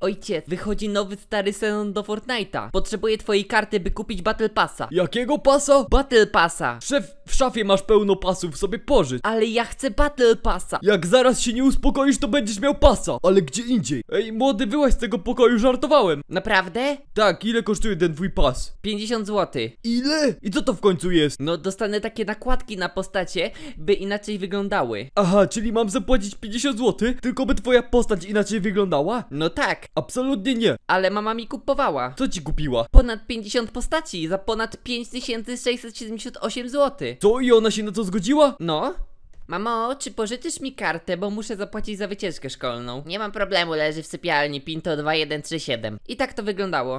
Ojciec, wychodzi nowy stary sezon do Fortnite'a. Potrzebuję twojej karty, by kupić Battle Passa. Jakiego pasa? Battle Passa. Szef, w szafie masz pełno pasów, sobie pożyć. Ale ja chcę Battle Passa. Jak zaraz się nie uspokoisz, to będziesz miał pasa. Ale gdzie indziej? Ej, młody, wyłaź z tego pokoju, żartowałem. Naprawdę? Tak, ile kosztuje ten twój pas? 50 zł. Ile? I co to w końcu jest? No, dostanę takie nakładki na postacie, by inaczej wyglądały. Aha, czyli mam zapłacić 50 zł, tylko by twoja postać inaczej wyglądała? No tak. Absolutnie nie. Ale mama mi kupowała. Co ci kupiła? Ponad 50 postaci za ponad 5678 zł. Co i ona się na to zgodziła? No. Mamo, czy pożyczysz mi kartę, bo muszę zapłacić za wycieczkę szkolną? Nie mam problemu, leży w sypialni, Pinto 2137. I tak to wyglądało.